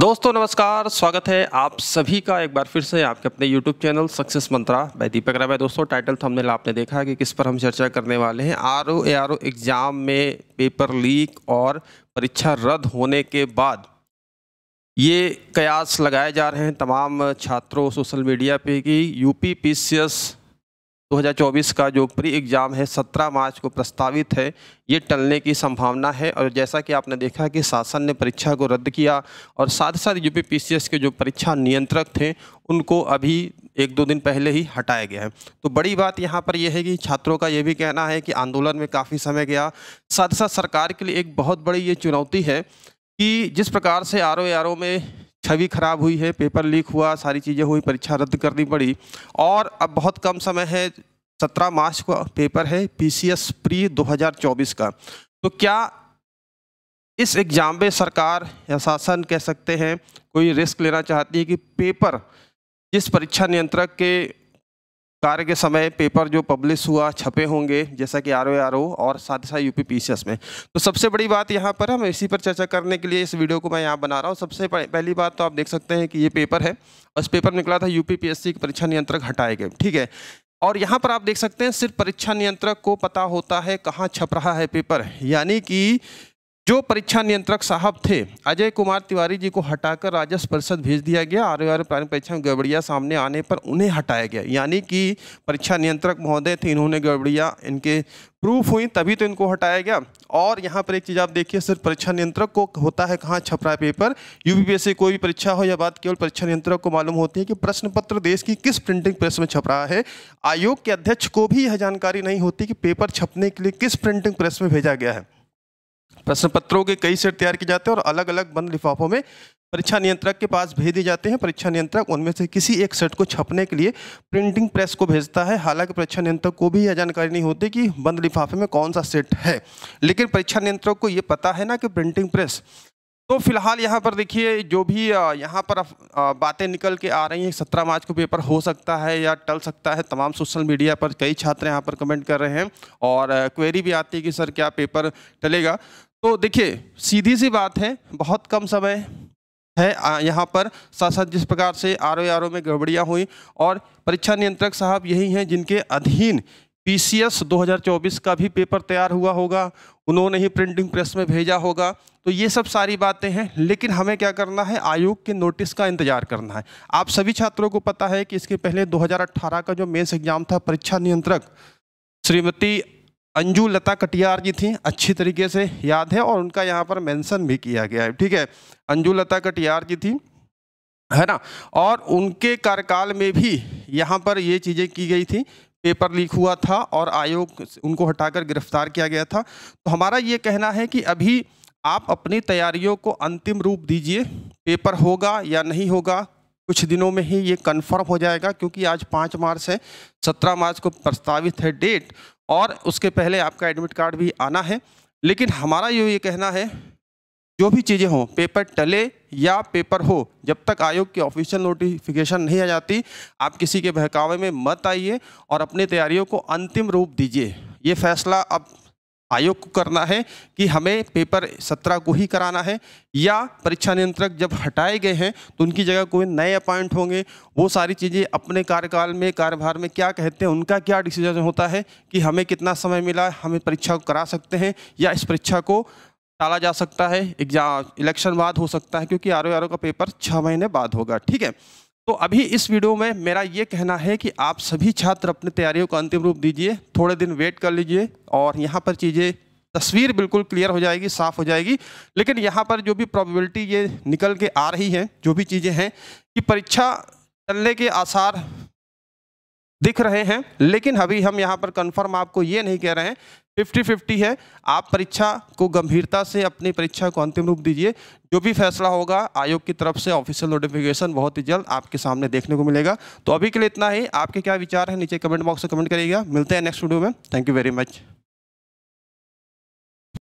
दोस्तों नमस्कार स्वागत है आप सभी का एक बार फिर से आपके अपने YouTube चैनल सक्सेस मंत्रा मैं दीपक राय दोस्तों टाइटल थंबनेल आपने देखा है कि किस पर हम चर्चा करने वाले हैं R O A R O exam में पेपर लीक और परीक्षा रद्द होने के बाद ये कयास लगाए जा रहे हैं तमाम छात्रों सोशल मीडिया पे कि यूपी पीसीएस 2024 का जो प्री एग्ज़ाम है 17 मार्च को प्रस्तावित है ये टलने की संभावना है और जैसा कि आपने देखा कि शासन ने परीक्षा को रद्द किया और साथ साथ यूपी पीसीएस के जो परीक्षा नियंत्रक थे उनको अभी एक दो दिन पहले ही हटाया गया है तो बड़ी बात यहाँ पर यह है कि छात्रों का ये भी कहना है कि आंदोलन में काफ़ी समय गया साथ साथ सरकार के लिए एक बहुत बड़ी ये चुनौती है कि जिस प्रकार से आर ओ में छवि खराब हुई है पेपर लीक हुआ सारी चीज़ें हुई परीक्षा रद्द करनी पड़ी और अब बहुत कम समय है सत्रह मार्च का पेपर है पी सी एस प्री दो हज़ार चौबीस का तो क्या इस एग्ज़ाम में सरकार या शासन कह सकते हैं कोई रिस्क लेना चाहती है कि पेपर जिस परीक्षा नियंत्रक के कार्य के समय पेपर जो पब्लिश हुआ छपे होंगे जैसा कि आर ओ आर ओ और साथ ही साथ यू पी में तो सबसे बड़ी बात यहाँ पर हम इसी पर चर्चा करने के लिए इस वीडियो को मैं यहाँ बना रहा हूँ सबसे पहली बात तो आप देख सकते हैं कि ये पेपर है और इस पेपर निकला था यू पी की परीक्षा नियंत्रक हटाए गए ठीक है और यहाँ पर आप देख सकते हैं सिर्फ परीक्षा नियंत्रक को पता होता है कहाँ छप रहा है पेपर यानी कि जो परीक्षा नियंत्रक साहब थे अजय कुमार तिवारी जी को हटाकर राजस्व परिषद भेज दिया गया आर आर प्रारंभिक परीक्षा में गड़बड़िया सामने आने पर उन्हें हटाया गया यानी कि परीक्षा नियंत्रक महोदय थे इन्होंने गड़बड़िया इनके प्रूफ हुई तभी तो इनको हटाया गया और यहाँ पर एक चीज़ आप देखिए सिर्फ परीक्षा नियंत्रक को होता है कहाँ छप रहा है पेपर यूपीपीएससी कोई भी परीक्षा हो या बात केवल परीक्षा नियंत्रक को मालूम होती है कि प्रश्न पत्र देश की किस प्रिंटिंग प्रेस में छप रहा है आयोग के अध्यक्ष को भी यह जानकारी नहीं होती कि पेपर छपने के लिए किस प्रिंटिंग प्रेस में भेजा गया है प्रश्न पत्रों के कई सेट तैयार किए जाते हैं और अलग अलग बंद लिफाफों में परीक्षा नियंत्रक के पास भेज दिए जाते हैं परीक्षा नियंत्रक उनमें से किसी एक सेट को छपने के लिए प्रिंटिंग प्रेस को भेजता है हालांकि परीक्षा नियंत्रक को भी यह जानकारी नहीं होती कि बंद लिफाफे में कौन सा सेट है लेकिन परीक्षा नियंत्रक को ये पता है ना कि प्रिंटिंग प्रेस तो फिलहाल यहाँ पर देखिए जो भी यहाँ पर बातें निकल के आ रही हैं सत्रह मार्च को पेपर हो सकता है या टल सकता है तमाम सोशल मीडिया पर कई छात्र यहाँ पर कमेंट कर रहे हैं और क्वेरी भी आती है कि सर क्या पेपर टलेगा तो देखिए सीधी सी बात है बहुत कम समय है यहाँ पर साथ साथ जिस प्रकार से आर ओ आर ओ में गड़बड़ियाँ हुई और परीक्षा नियंत्रक साहब यही हैं जिनके अधीन पीसीएस 2024 का भी पेपर तैयार हुआ होगा उन्होंने ही प्रिंटिंग प्रेस में भेजा होगा तो ये सब सारी बातें हैं लेकिन हमें क्या करना है आयोग के नोटिस का इंतजार करना है आप सभी छात्रों को पता है कि इसके पहले 2018 का जो मेन्स एग्जाम था परीक्षा नियंत्रक श्रीमती अंजू लता कटियार जी थी अच्छी तरीके से याद है और उनका यहाँ पर मेंशन भी किया गया है ठीक है अंजू लता कटियार जी थी है ना और उनके कार्यकाल में भी यहाँ पर ये चीज़ें की गई थी पेपर लीक हुआ था और आयोग उनको हटाकर गिरफ्तार किया गया था तो हमारा ये कहना है कि अभी आप अपनी तैयारियों को अंतिम रूप दीजिए पेपर होगा या नहीं होगा कुछ दिनों में ही ये कन्फर्म हो जाएगा क्योंकि आज पाँच मार्च है सत्रह मार्च को प्रस्तावित है डेट और उसके पहले आपका एडमिट कार्ड भी आना है लेकिन हमारा ये ये कहना है जो भी चीज़ें हों पेपर टले या पेपर हो जब तक आयोग की ऑफिशियल नोटिफिकेशन नहीं आ जाती आप किसी के बहकावे में मत आइए और अपनी तैयारियों को अंतिम रूप दीजिए ये फैसला अब आयोग को करना है कि हमें पेपर सत्रह को ही कराना है या परीक्षा नियंत्रक जब हटाए गए हैं तो उनकी जगह कोई नए अपॉइंट होंगे वो सारी चीज़ें अपने कार्यकाल में कार्यभार में क्या कहते हैं उनका क्या डिसीजन होता है कि हमें कितना समय मिला हमें परीक्षा को करा सकते हैं या इस परीक्षा को टाला जा सकता है एग्जाम इलेक्शन बाद हो सकता है क्योंकि आर ओ का पेपर छः महीने बाद होगा ठीक है तो अभी इस वीडियो में मेरा ये कहना है कि आप सभी छात्र अपनी तैयारियों को अंतिम रूप दीजिए थोड़े दिन वेट कर लीजिए और यहाँ पर चीज़ें तस्वीर बिल्कुल क्लियर हो जाएगी साफ हो जाएगी लेकिन यहाँ पर जो भी प्रॉबिलिटी ये निकल के आ रही है जो भी चीज़ें हैं कि परीक्षा चलने के आसार दिख रहे हैं लेकिन अभी हम यहाँ पर कंफर्म आपको ये नहीं कह रहे हैं फिफ्टी फिफ्टी है आप परीक्षा को गंभीरता से अपनी परीक्षा को अंतिम रूप दीजिए जो भी फैसला होगा आयोग की तरफ से ऑफिशियल नोटिफिकेशन बहुत ही जल्द आपके सामने देखने को मिलेगा तो अभी के लिए इतना ही आपके क्या विचार है नीचे कमेंट बॉक्स में कमेंट करिएगा मिलते हैं नेक्स्ट वीडियो में थैंक यू वेरी मच